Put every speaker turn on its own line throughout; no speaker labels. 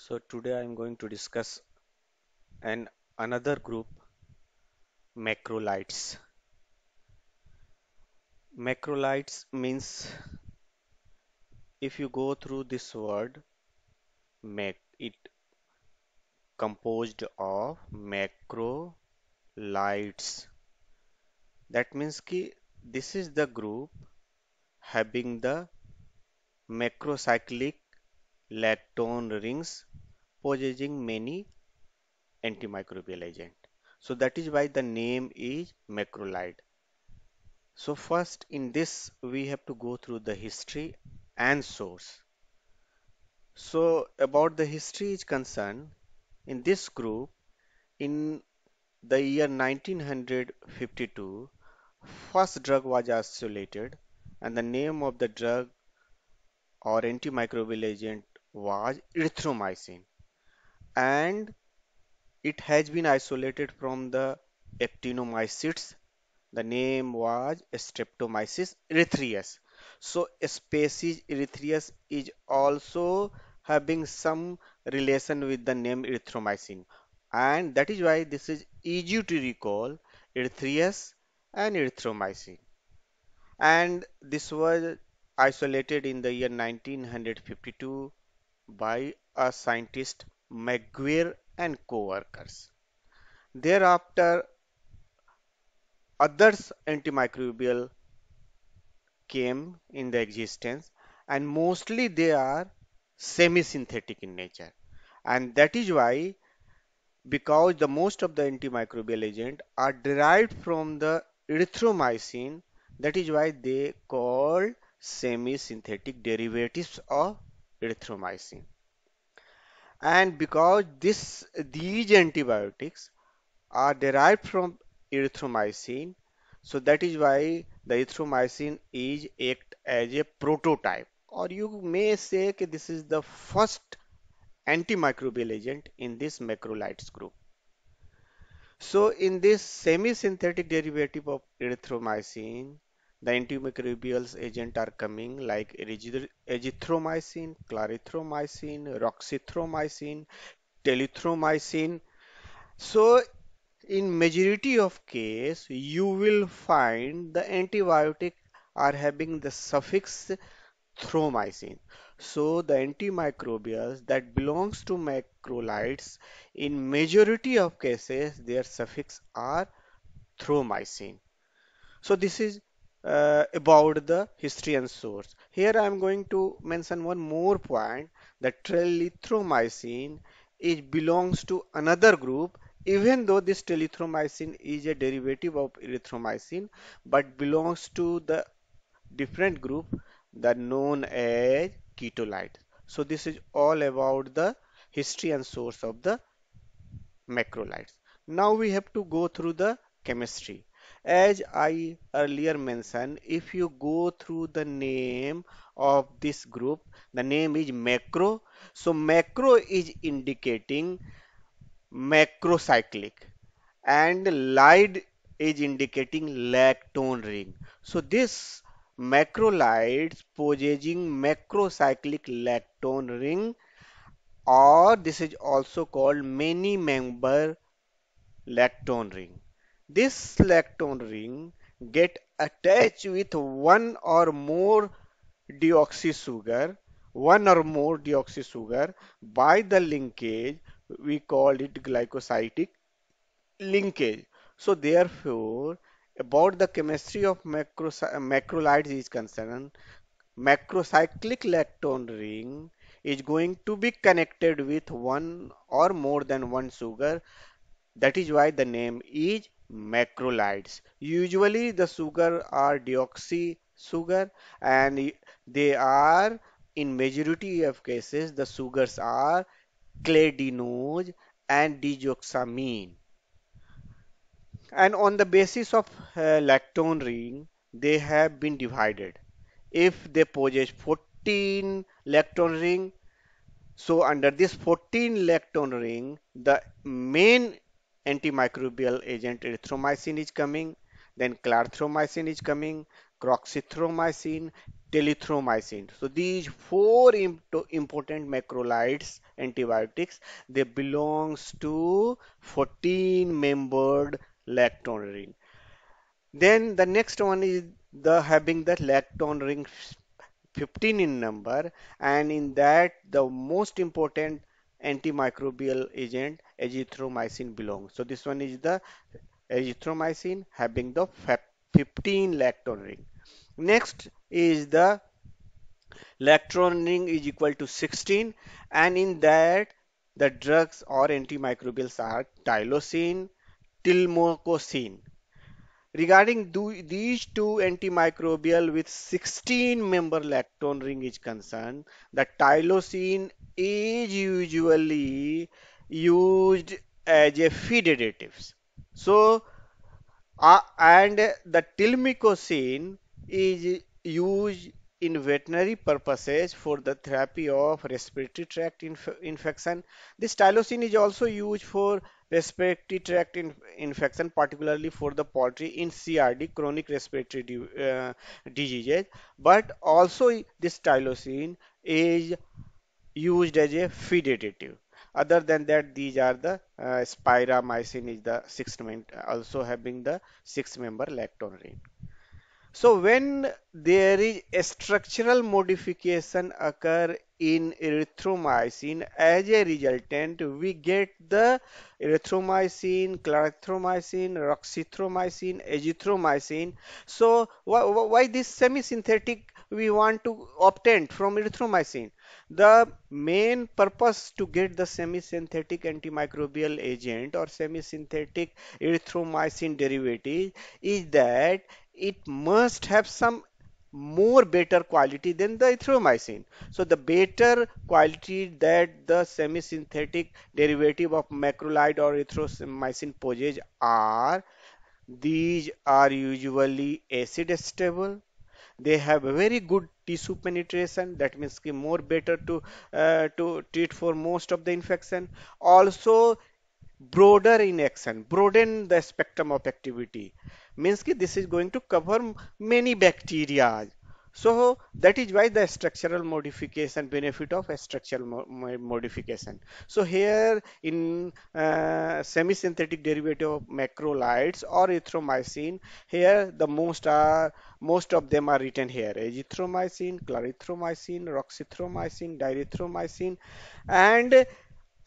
So today I am going to discuss an another group macrolides. Macrolides means if you go through this word mac it composed of macrolides that means ki this is the group having the macrocyclic lactone rings possessing many antimicrobial agent. So that is why the name is macrolide. So first in this we have to go through the history and source. So about the history is concerned in this group in the year 1952 first drug was isolated and the name of the drug or antimicrobial agent was erythromycin and it has been isolated from the actinomycetes the name was streptomyces erythreus so species erythreus is also having some relation with the name erythromycin and that is why this is easy to recall erythreus and erythromycin and this was isolated in the year 1952 by a scientist McGuire and co-workers. Thereafter, others antimicrobial came in the existence and mostly they are semi-synthetic in nature and that is why because the most of the antimicrobial agent are derived from the erythromycin that is why they called semi-synthetic derivatives of erythromycin and because this these antibiotics are derived from erythromycin so that is why the erythromycin is act as a prototype or you may say that this is the first antimicrobial agent in this macrolides group so in this semi-synthetic derivative of erythromycin the antimicrobials agent are coming like azithromycin, clarithromycin, roxithromycin, telithromycin. So in majority of case you will find the antibiotic are having the suffix thromycin. So the antimicrobials that belongs to macrolides in majority of cases their suffix are thromycin. So this is uh, about the history and source. Here I am going to mention one more point that trilithromycin it belongs to another group even though this trilithromycin is a derivative of erythromycin but belongs to the different group that known as ketolide. So this is all about the history and source of the macrolides. Now we have to go through the chemistry as I earlier mentioned if you go through the name of this group the name is macro so macro is indicating macrocyclic and lide is indicating lactone ring so this macrolides possessing macrocyclic lactone ring or this is also called many member lactone ring this lactone ring get attached with one or more deoxy sugar, one or more deoxy sugar by the linkage we call it glycosidic linkage. So therefore about the chemistry of macrolides is concerned macrocyclic lactone ring is going to be connected with one or more than one sugar that is why the name is macrolides. Usually the sugar are deoxy sugar and they are in majority of cases the sugars are cladinose and deoxamine. And on the basis of uh, lactone ring they have been divided. If they possess 14 lactone ring so under this 14 lactone ring the main antimicrobial agent erythromycin is coming, then clarithromycin is coming, croxithromycin, telithromycin. So these four important macrolides antibiotics they belongs to 14 membered lactone ring. Then the next one is the having the lactone ring 15 in number and in that the most important antimicrobial agent azithromycin belong. So this one is the azithromycin having the 15 lactone ring. Next is the lactone ring is equal to 16 and in that the drugs or antimicrobials are tylosin, tilmococin. Regarding these two antimicrobial with 16 member lactone ring is concerned, the tylosine is usually used as a feed additives. So, uh, and the tilmicosine is used in veterinary purposes for the therapy of respiratory tract inf infection. This tylosine is also used for respiratory tract in infection particularly for the poultry in CRD chronic respiratory di uh, diseases but also this tylocene is used as a feed additive other than that these are the uh, spiramycin is the sixth main also having the six member lactone ring so when there is a structural modification occur in erythromycin. As a resultant, we get the erythromycin, clarithromycin, roxithromycin, azithromycin. So wh wh why this semi-synthetic we want to obtain from erythromycin? The main purpose to get the semi-synthetic antimicrobial agent or semi-synthetic erythromycin derivative is that it must have some more better quality than the erythromycin. So the better quality that the semi-synthetic derivative of macrolide or erythromycin possess are, these are usually acid stable. They have very good tissue penetration that means more better to uh, to treat for most of the infection also broader in action broaden the spectrum of activity means this is going to cover many bacteria so that is why the structural modification benefit of structural mo modification so here in uh, semi-synthetic derivative of macrolides or erythromycin here the most are most of them are written here azithromycin clarithromycin roxithromycin dirithomycin and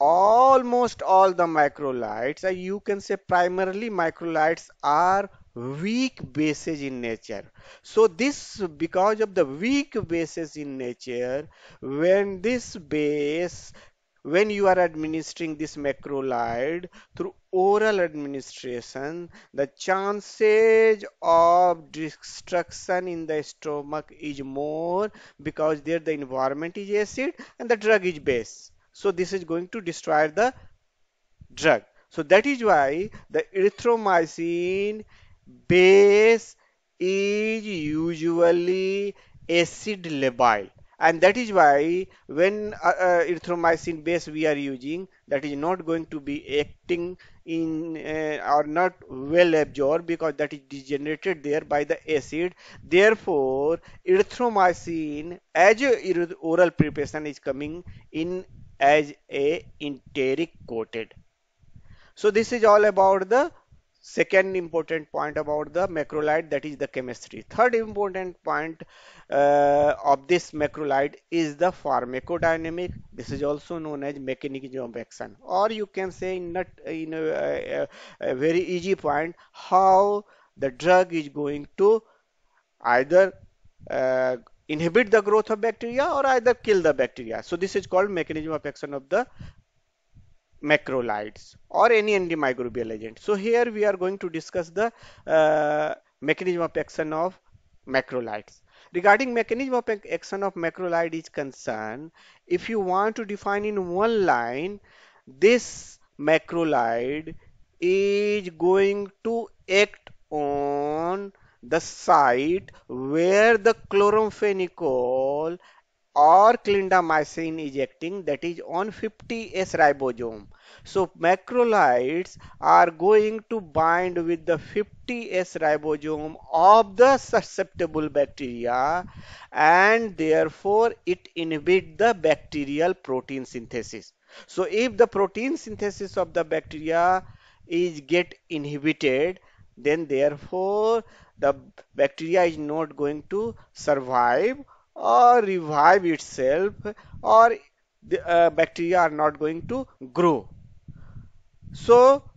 almost all the macrolides uh, you can say primarily macrolides are weak bases in nature so this because of the weak bases in nature when this base when you are administering this macrolide through oral administration the chances of destruction in the stomach is more because there the environment is acid and the drug is base so this is going to destroy the drug so that is why the erythromycin base is usually acid labile and that is why when uh, uh, erythromycin base we are using that is not going to be acting in uh, or not well absorbed because that is degenerated there by the acid therefore erythromycin as a oral preparation is coming in as a enteric coated so this is all about the second important point about the macrolide that is the chemistry third important point uh, of this macrolide is the pharmacodynamic this is also known as mechanism of action or you can say not in a, a, a very easy point how the drug is going to either uh, inhibit the growth of bacteria or either kill the bacteria so this is called mechanism of action of the macrolides or any antimicrobial agent. So here we are going to discuss the uh, mechanism of action of macrolides. Regarding mechanism of action of macrolide is concerned, if you want to define in one line, this macrolide is going to act on the site where the chloramphenicol or clindamycin is acting that is on 50S ribosome. So macrolides are going to bind with the 50S ribosome of the susceptible bacteria and therefore it inhibit the bacterial protein synthesis. So if the protein synthesis of the bacteria is get inhibited then therefore the bacteria is not going to survive or revive itself or the uh, bacteria are not going to grow. So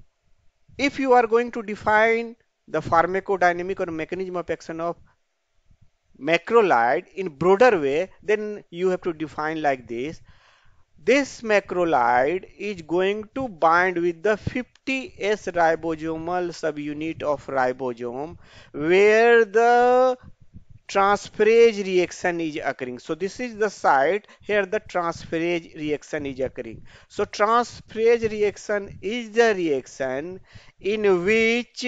if you are going to define the pharmacodynamic or mechanism of action of macrolide in broader way then you have to define like this this macrolide is going to bind with the 50s ribosomal subunit of ribosome where the transferase reaction is occurring so this is the site here the transferase reaction is occurring so transferase reaction is the reaction in which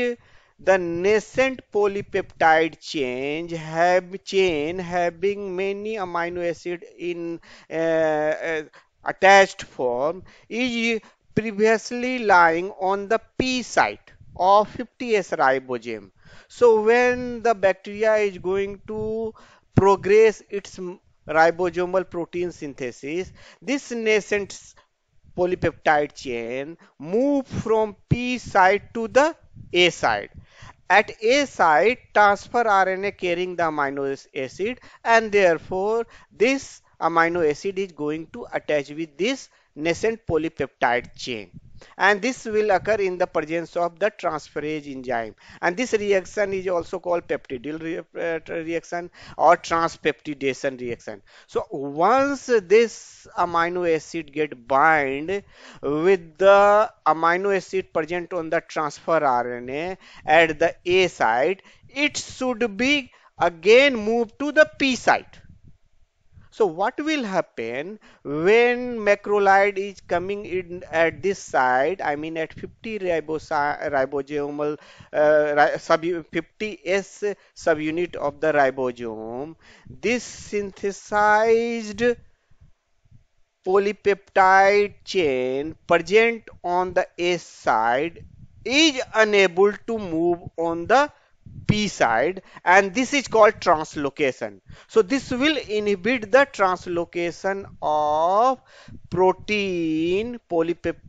the nascent polypeptide change have chain having many amino acid in uh, uh attached form is previously lying on the p site of 50s ribosome so when the bacteria is going to progress its ribosomal protein synthesis, this nascent polypeptide chain move from P side to the A side. At A side, transfer RNA carrying the amino acid and therefore this amino acid is going to attach with this nascent polypeptide chain and this will occur in the presence of the transferase enzyme and this reaction is also called peptidyl uh, reaction or transpeptidation reaction so once this amino acid get bind with the amino acid present on the transfer RNA at the A site it should be again moved to the P site so what will happen when macrolide is coming in at this side, I mean at 50 ribosomal, uh, sub 50S subunit of the ribosome, this synthesized polypeptide chain present on the S side is unable to move on the p side and this is called translocation so this will inhibit the translocation of protein polypeptide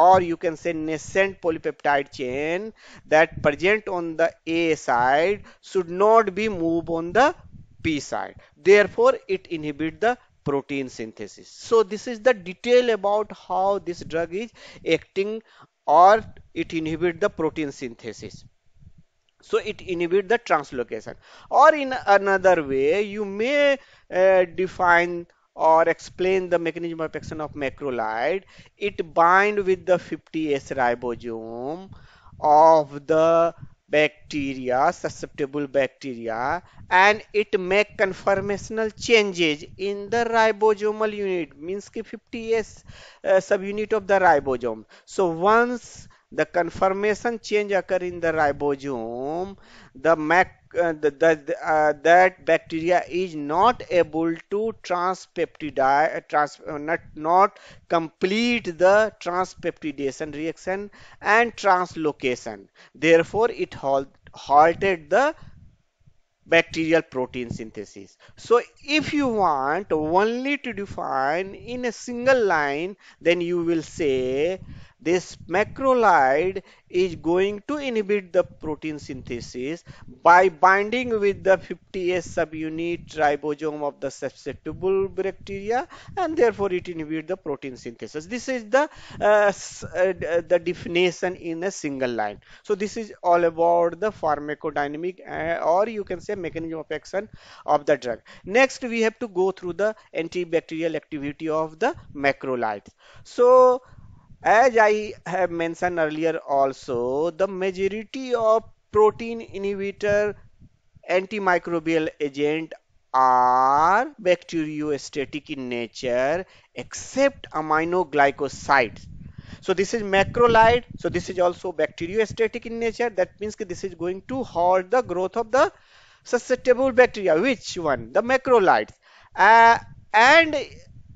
or you can say nascent polypeptide chain that present on the A side should not be moved on the P side. Therefore, it inhibits the protein synthesis. So this is the detail about how this drug is acting or it inhibits the protein synthesis so it inhibit the translocation or in another way you may uh, define or explain the mechanism of action of macrolide it bind with the 50s ribosome of the bacteria susceptible bacteria and it make conformational changes in the ribosomal unit means 50s uh, subunit of the ribosome so once the conformation change occur in the ribosome the mac uh, the, the, uh, that bacteria is not able to transpeptidate uh, trans, uh, not, not complete the transpeptidation reaction and translocation therefore it halt, halted the bacterial protein synthesis so if you want only to define in a single line then you will say this macrolide is going to inhibit the protein synthesis by binding with the 50S subunit ribosome of the susceptible bacteria and therefore it inhibits the protein synthesis. This is the, uh, uh, uh, the definition in a single line. So this is all about the pharmacodynamic uh, or you can say mechanism of action of the drug. Next we have to go through the antibacterial activity of the macrolides. So as I have mentioned earlier also the majority of protein inhibitor antimicrobial agent are bacteriostatic in nature except aminoglycosides so this is macrolide so this is also bacteriostatic in nature that means this is going to halt the growth of the susceptible bacteria which one the macrolides uh, and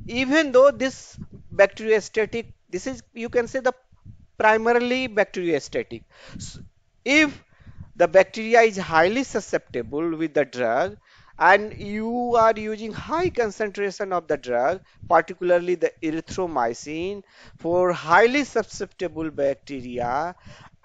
even though this bacteriostatic this is you can say the primarily bacteriostatic. if the bacteria is highly susceptible with the drug and you are using high concentration of the drug particularly the erythromycin for highly susceptible bacteria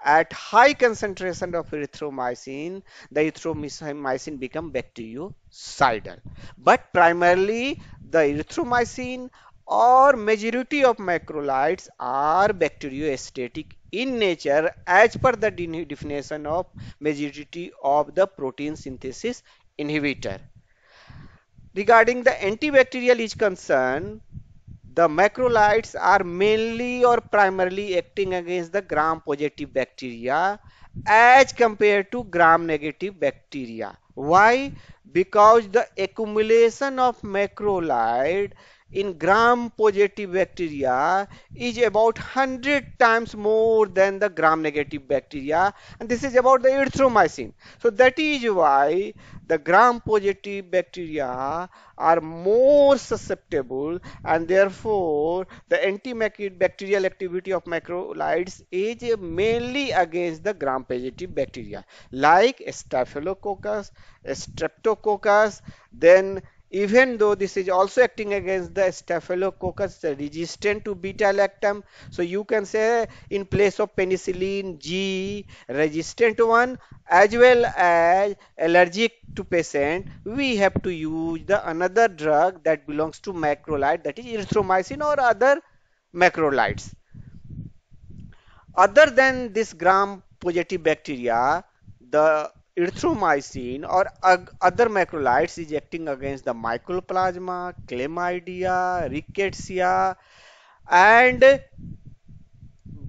at high concentration of erythromycin the erythromycin become bactericidal but primarily the erythromycin or majority of macrolides are bacteriostatic in nature as per the definition of majority of the protein synthesis inhibitor. Regarding the antibacterial is concerned, the macrolides are mainly or primarily acting against the gram-positive bacteria as compared to gram-negative bacteria. Why? Because the accumulation of macrolide in gram positive bacteria is about 100 times more than the gram negative bacteria and this is about the erythromycin so that is why the gram positive bacteria are more susceptible and therefore the antibacterial activity of macrolides is mainly against the gram positive bacteria like staphylococcus streptococcus then even though this is also acting against the staphylococcus resistant to beta lactam so you can say in place of penicillin G resistant one as well as allergic to patient we have to use the another drug that belongs to macrolide that is erythromycin or other macrolides other than this gram positive bacteria the erythromycin or other macrolides is acting against the mycoplasma, chlamydia, rickettsia and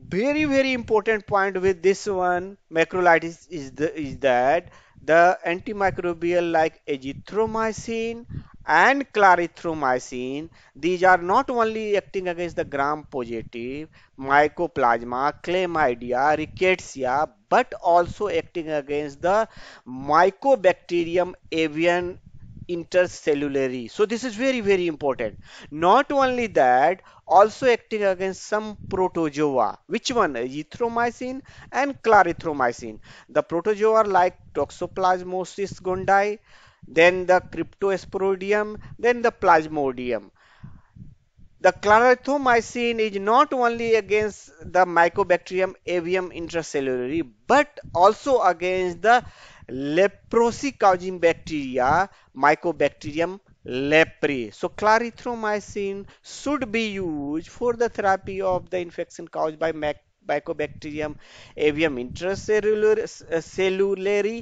very very important point with this one macrolide is, is, the, is that the antimicrobial like azithromycin and clarithromycin these are not only acting against the gram positive mycoplasma chlamydia rickettsia but also acting against the mycobacterium avian intercellulary so this is very very important not only that also acting against some protozoa which one erythromycin and clarithromycin the protozoa like toxoplasmosis gondii then the cryptosporidium, then the plasmodium. The clarithromycin is not only against the Mycobacterium avium intracellulary but also against the leprosy causing bacteria Mycobacterium leprae. So clarithromycin should be used for the therapy of the infection caused by mac Mycobacterium avium intracellulari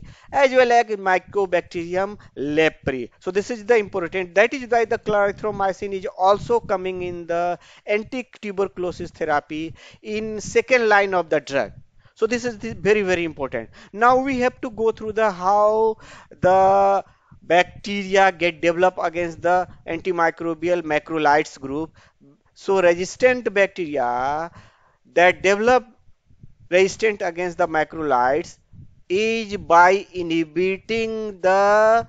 uh, as well as Mycobacterium leprae. So this is the important. That is why the clarithromycin is also coming in the anti-tuberculosis therapy in second line of the drug. So this is the very very important. Now we have to go through the how the bacteria get developed against the antimicrobial macrolides group. So resistant bacteria that develop resistant against the macrolides is by inhibiting the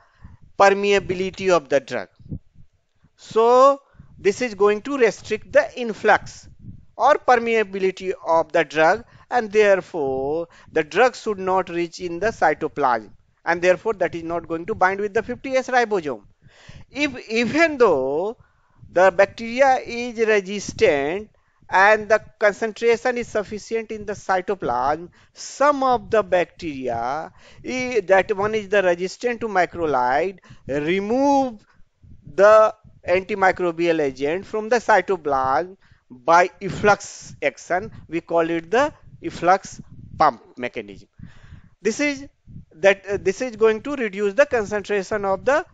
permeability of the drug. So this is going to restrict the influx or permeability of the drug and therefore the drug should not reach in the cytoplasm and therefore that is not going to bind with the 50S ribosome. If even though the bacteria is resistant and the concentration is sufficient in the cytoplasm, some of the bacteria that one is the resistant to microlide remove the antimicrobial agent from the cytoplasm by efflux action. We call it the efflux pump mechanism. This is that uh, this is going to reduce the concentration of the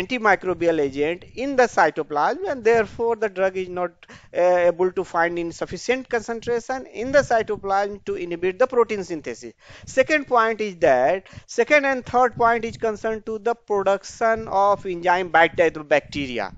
antimicrobial agent in the cytoplasm and therefore the drug is not uh, able to find in sufficient concentration in the cytoplasm to inhibit the protein synthesis. Second point is that second and third point is concerned to the production of enzyme bacteria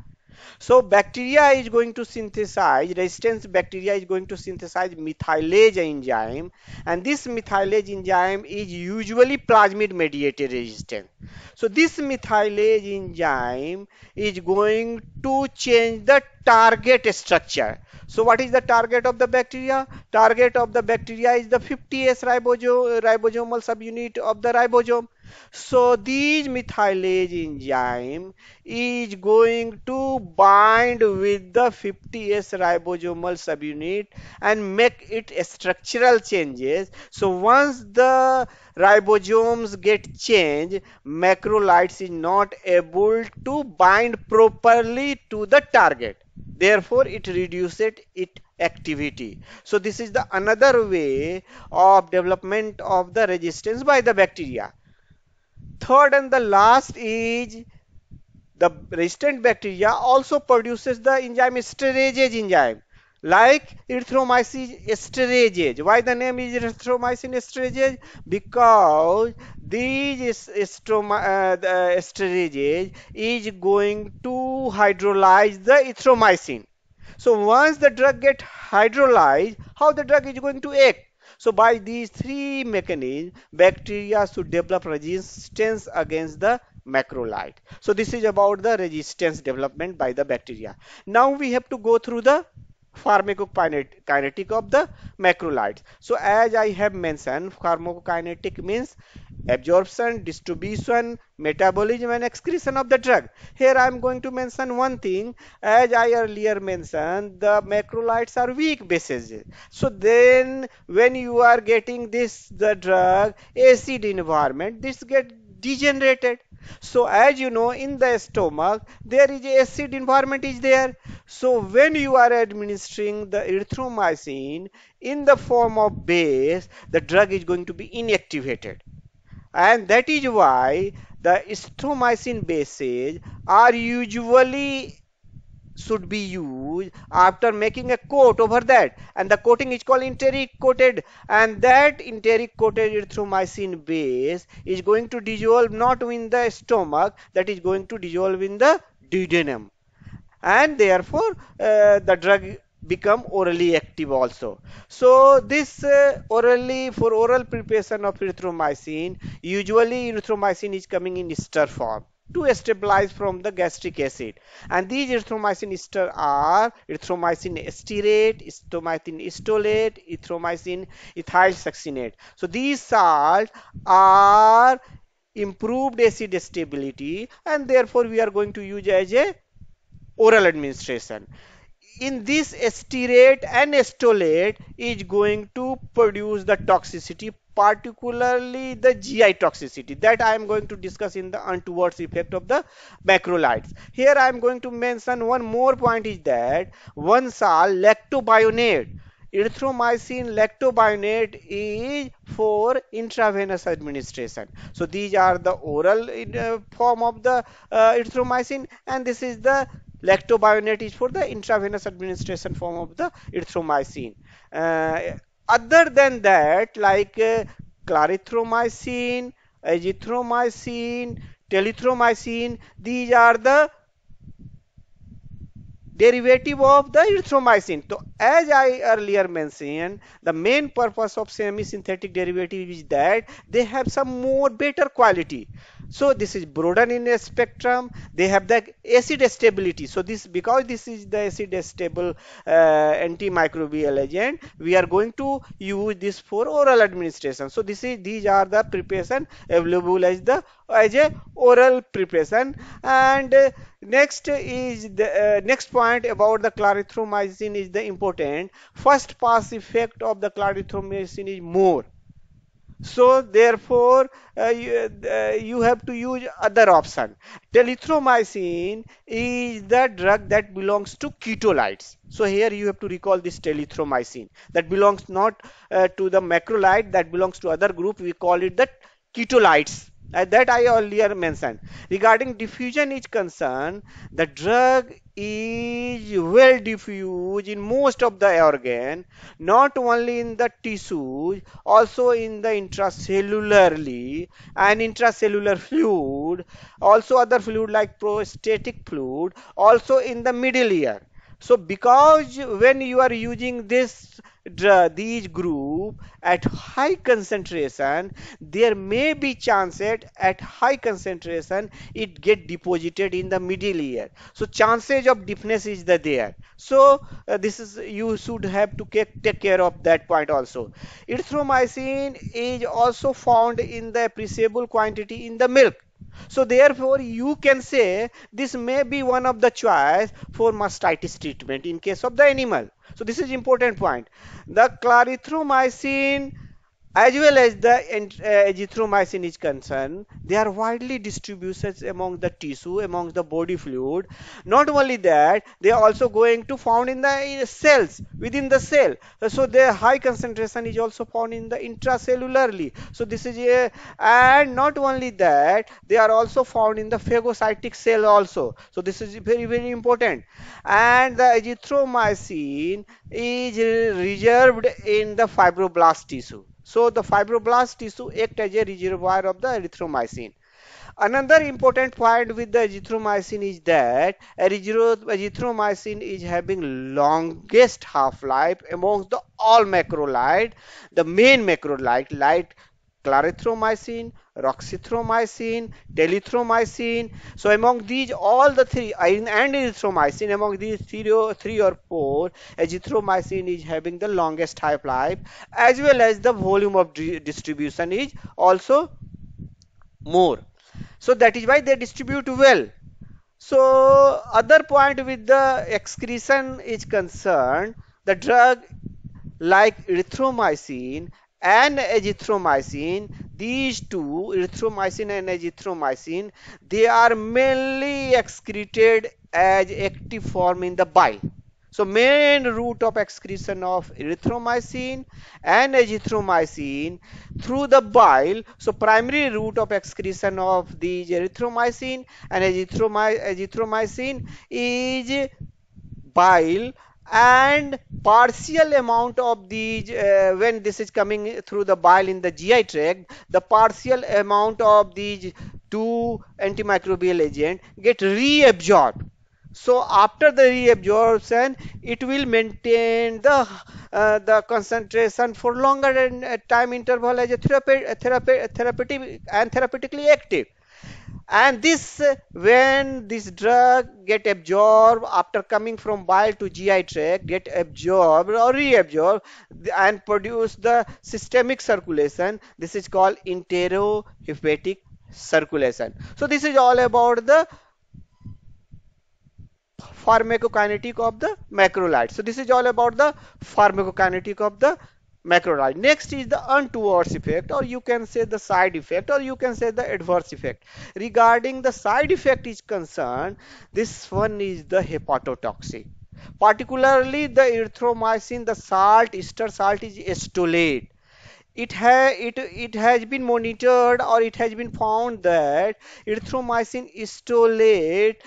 so bacteria is going to synthesize, resistance bacteria is going to synthesize methylase enzyme and this methylase enzyme is usually plasmid mediated resistance. So this methylase enzyme is going to change the target structure. So what is the target of the bacteria? Target of the bacteria is the 50S ribosome, ribosomal subunit of the ribosome. So these methylase enzyme is going to bind with the 50S ribosomal subunit and make it structural changes. So once the ribosomes get changed, macrolides is not able to bind properly to the target. Therefore, it reduces its activity. So this is the another way of development of the resistance by the bacteria third and the last is the resistant bacteria also produces the enzyme esterase enzyme like erythromycin sterase why the name is erythromycin esterase? because these uh, esterase is going to hydrolyze the erythromycin so once the drug get hydrolyzed how the drug is going to act so by these three mechanisms, bacteria should develop resistance against the macrolide. So this is about the resistance development by the bacteria. Now we have to go through the pharmacokinetic of the macrolides. So as I have mentioned, pharmacokinetic means absorption, distribution, metabolism and excretion of the drug. Here I am going to mention one thing as I earlier mentioned the macrolides are weak bases. So then when you are getting this the drug acid environment this get degenerated so as you know in the stomach there is a acid environment is there. So when you are administering the erythromycin in the form of base the drug is going to be inactivated and that is why the erythromycin bases are usually should be used after making a coat over that and the coating is called enteric coated and that enteric coated erythromycin base is going to dissolve not in the stomach that is going to dissolve in the duodenum and therefore uh, the drug become orally active also. So this uh, orally for oral preparation of erythromycin usually erythromycin is coming in ester form to stabilize from the gastric acid and these erythromycin ester are erythromycin esterate erythromycin estolate erythromycin ethyl succinate so these salts are improved acid stability and therefore we are going to use as a oral administration in this esterate and estolate is going to produce the toxicity particularly the GI toxicity that I am going to discuss in the untoward effect of the macrolides. Here I am going to mention one more point is that one sal lactobionate erythromycin lactobionate is for intravenous administration so these are the oral uh, form of the uh, erythromycin and this is the lactobionate is for the intravenous administration form of the erythromycin uh, other than that like uh, clarithromycin azithromycin telithromycin these are the derivative of the erythromycin. So, as I earlier mentioned, the main purpose of semi-synthetic derivative is that they have some more better quality. So, this is broaden in a spectrum. They have the acid stability. So, this because this is the acid stable uh, antimicrobial agent, we are going to use this for oral administration. So, this is these are the preparation available as the as a oral preparation and uh, next is the uh, next point about the clarithromycin is the important first pass effect of the clarithromycin is more so therefore uh, you, uh, you, have to use other option telithromycin is the drug that belongs to ketolites so here you have to recall this telithromycin that belongs not uh, to the macrolide that belongs to other group we call it the ketolites uh, that I earlier mentioned. Regarding diffusion is concerned, the drug is well diffused in most of the organ, not only in the tissues, also in the intracellularly and intracellular fluid, also other fluid like prostatic fluid, also in the middle ear. So because when you are using this these group at high concentration there may be chance at high concentration it get deposited in the middle ear so chances of deafness is the there so uh, this is you should have to take care of that point also erythromycin is also found in the appreciable quantity in the milk so therefore you can say this may be one of the choice for mastitis treatment in case of the animal. So this is important point. The clarithromycin as well as the uh, azithromycin is concerned, they are widely distributed among the tissue, among the body fluid. Not only that, they are also going to found in the cells, within the cell. So their high concentration is also found in the intracellularly. So this is a, and not only that, they are also found in the phagocytic cell also. So this is very, very important. And the azithromycin is reserved in the fibroblast tissue. So the fibroblast tissue act as a reservoir of the erythromycin. Another important point with the erythromycin is that erythromycin is having longest half-life amongst the all macrolide. The main macrolide like clarithromycin, roxithromycin, telithromycin. So among these all the three and erythromycin among these three or, three or four azithromycin is having the longest half life as well as the volume of distribution is also more. So that is why they distribute well. So other point with the excretion is concerned the drug like erythromycin and azithromycin these two erythromycin and azithromycin they are mainly excreted as active form in the bile so main route of excretion of erythromycin and azithromycin through the bile. So primary route of excretion of these erythromycin and azithromy azithromycin is bile and partial amount of these uh, when this is coming through the bile in the GI tract the partial amount of these two antimicrobial agent get reabsorbed so after the reabsorption it will maintain the uh, the concentration for longer and, uh, time interval as a therapeutic, therapeutic and therapeutically active and this uh, when this drug get absorbed after coming from bile to GI tract get absorbed or reabsorbed and produce the systemic circulation this is called enterohepatic circulation so this is all about the pharmacokinetic of the macrolide so this is all about the pharmacokinetic of the macrolide. Next is the untowards effect or you can say the side effect or you can say the adverse effect. Regarding the side effect is concerned, this one is the hepatotoxic. Particularly the erythromycin, the salt, ester salt is estolate it it it has been monitored or it has been found that erythromycin estolate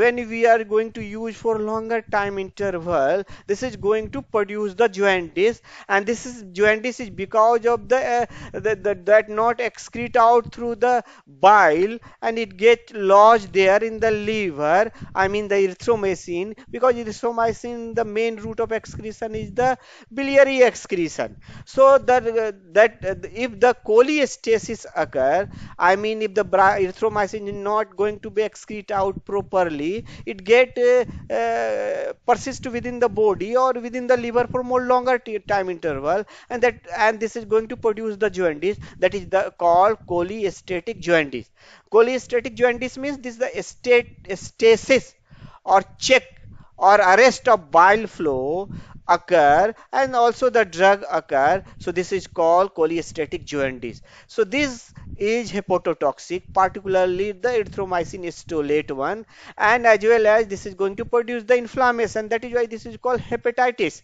when we are going to use for longer time interval this is going to produce the jaundice and this is jaundice is because of the, uh, the, the that not excrete out through the bile and it get lodged there in the liver i mean the erythromycin because erythromycin the main route of excretion is the biliary excretion so the uh, that uh, if the cholestasis occur, I mean if the erythromycin is not going to be excreted out properly, it get uh, uh, persist within the body or within the liver for more longer time interval, and that and this is going to produce the jaundice that is the called cholestatic jaundice. Cholestatic jaundice means this is the state stasis or check or arrest of bile flow occur and also the drug occur so this is called cholestatic jaundice so this is hepatotoxic particularly the erythromycin estolate one and as well as this is going to produce the inflammation that is why this is called hepatitis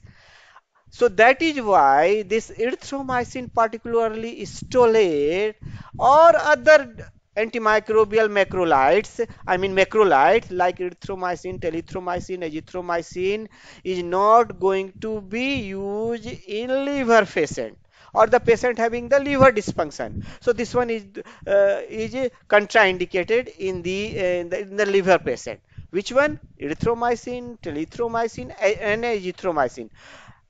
so that is why this erythromycin particularly estolate or other antimicrobial macrolides, I mean macrolides like erythromycin, telithromycin, azithromycin is not going to be used in liver patient or the patient having the liver dysfunction. So this one is uh, is contraindicated in the, uh, in the in the liver patient. Which one? Erythromycin, telithromycin, and azithromycin.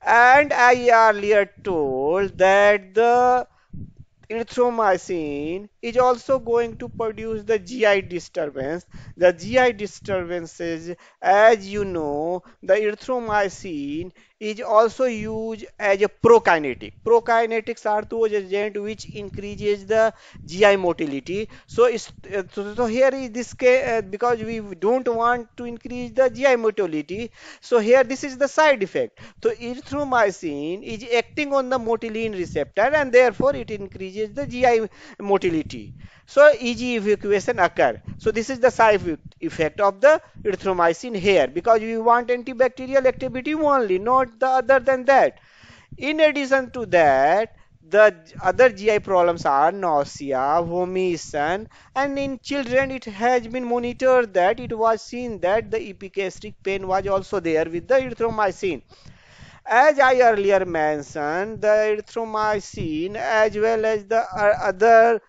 And I earlier told that the erythromycin is also going to produce the GI disturbance. The GI disturbances, as you know, the erythromycin is also used as a prokinetic. Prokinetics are those agent which increases the GI motility. Uh, so, so, so here is this case uh, because we don't want to increase the GI motility. So here this is the side effect. So erythromycin is acting on the motilin receptor and therefore it increases the GI motility. So EG evacuation occur. So this is the side effect effect of the erythromycin here because we want antibacterial activity only not the other than that in addition to that the other GI problems are nausea, vomition and in children it has been monitored that it was seen that the epigastric pain was also there with the erythromycin. As I earlier mentioned, the erythromycin as well as the other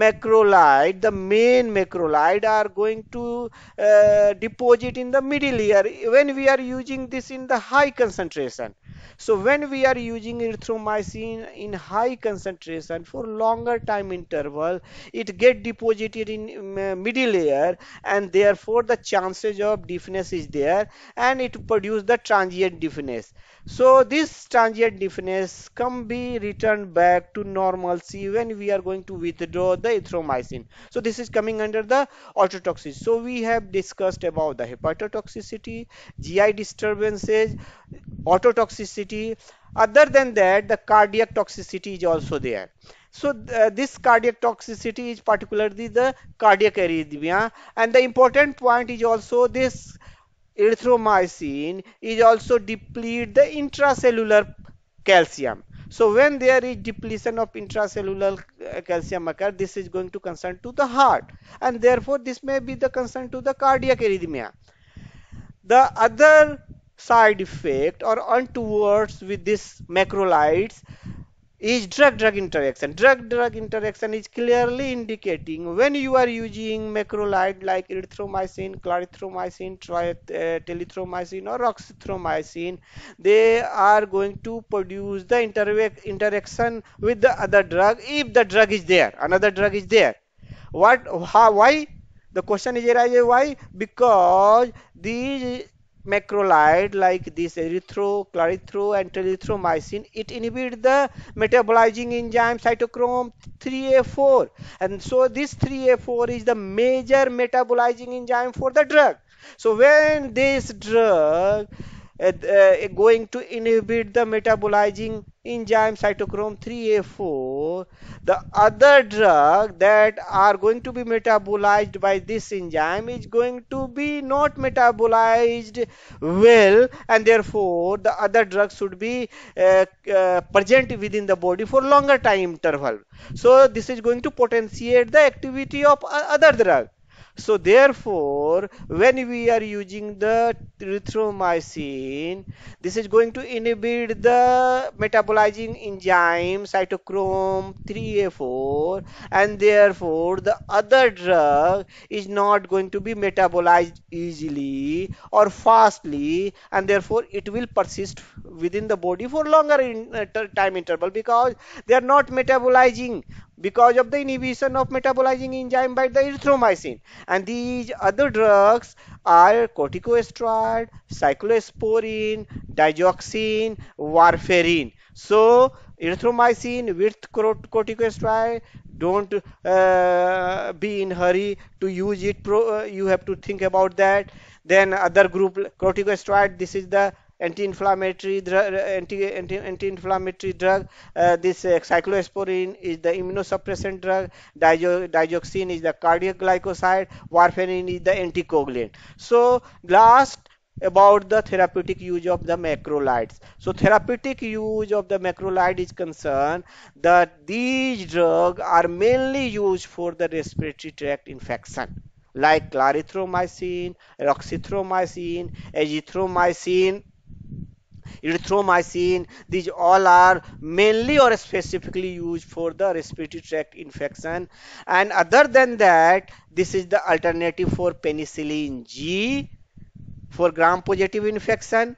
macrolide the main macrolide are going to uh, deposit in the middle layer when we are using this in the high concentration so when we are using erythromycin in high concentration for longer time interval, it get deposited in um, uh, middle layer and therefore the chances of deafness is there and it produce the transient deafness. So this transient deafness can be returned back to normalcy when we are going to withdraw the erythromycin. So this is coming under the ototoxicity. So we have discussed about the hepatotoxicity, GI disturbances, ototoxicity. Other than that, the cardiac toxicity is also there. So uh, this cardiac toxicity is particularly the cardiac arrhythmia and the important point is also this erythromycin is also deplete the intracellular calcium. So when there is depletion of intracellular uh, calcium occur, this is going to concern to the heart and therefore this may be the concern to the cardiac arrhythmia. The other side effect or untowards with this macrolides is drug-drug interaction. Drug-drug interaction is clearly indicating when you are using macrolide like erythromycin, clarithromycin, uh, telithromycin or oxythromycin, they are going to produce the inter interaction with the other drug if the drug is there, another drug is there. What, how, why? The question is arises why? Because these macrolide like this erythro, clarithrol and telithromycin, it inhibits the metabolizing enzyme cytochrome 3A4 and so this 3A4 is the major metabolizing enzyme for the drug. So when this drug uh, uh, going to inhibit the metabolizing enzyme cytochrome 3A4. The other drug that are going to be metabolized by this enzyme is going to be not metabolized well and therefore the other drug should be uh, uh, present within the body for longer time interval. So this is going to potentiate the activity of other drug so therefore, when we are using the erythromycin, this is going to inhibit the metabolizing enzyme cytochrome 3A4 and therefore the other drug is not going to be metabolized easily or fastly and therefore it will persist within the body for longer in, uh, time interval because they are not metabolizing because of the inhibition of metabolizing enzyme by the erythromycin and these other drugs are corticosteroid cyclosporine digoxin warfarin so erythromycin with corticosteroid don't uh, be in hurry to use it uh, you have to think about that then other group corticosteroid this is the anti-inflammatory drug, anti, anti, anti-inflammatory drug. Uh, this uh, is the immunosuppressant drug. Dizo, digoxin is the cardiac glycoside. Warfarin is the anticoagulant. So last about the therapeutic use of the macrolides. So therapeutic use of the macrolide is concerned that these drugs are mainly used for the respiratory tract infection like clarithromycin, roxithromycin, azithromycin, erythromycin these all are mainly or specifically used for the respiratory tract infection and other than that this is the alternative for penicillin G for gram positive infection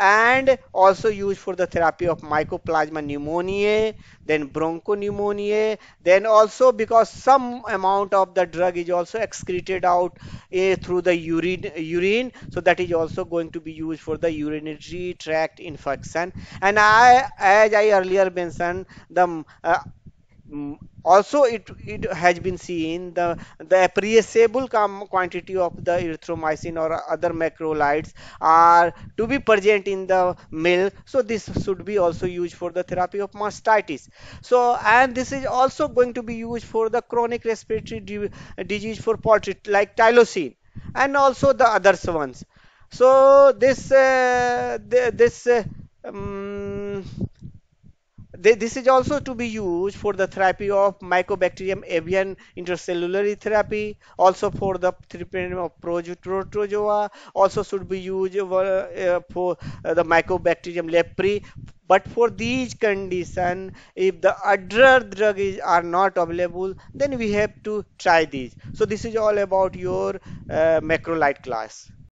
and also used for the therapy of mycoplasma pneumoniae then bronchopneumonia then also because some amount of the drug is also excreted out uh, through the urine urine so that is also going to be used for the urinary tract infection and i as i earlier mentioned the uh, Mm, also it, it has been seen the, the appreciable quantity of the erythromycin or other macrolides are to be present in the milk so this should be also used for the therapy of mastitis so and this is also going to be used for the chronic respiratory disease for poultry like tylosine and also the other ones so this uh, th this uh, um, this is also to be used for the therapy of mycobacterium avian intracellular therapy also for the treatment of protozoa also should be used for uh, uh, the mycobacterium leprae. but for these condition if the other drug is are not available then we have to try these so this is all about your uh, macrolide class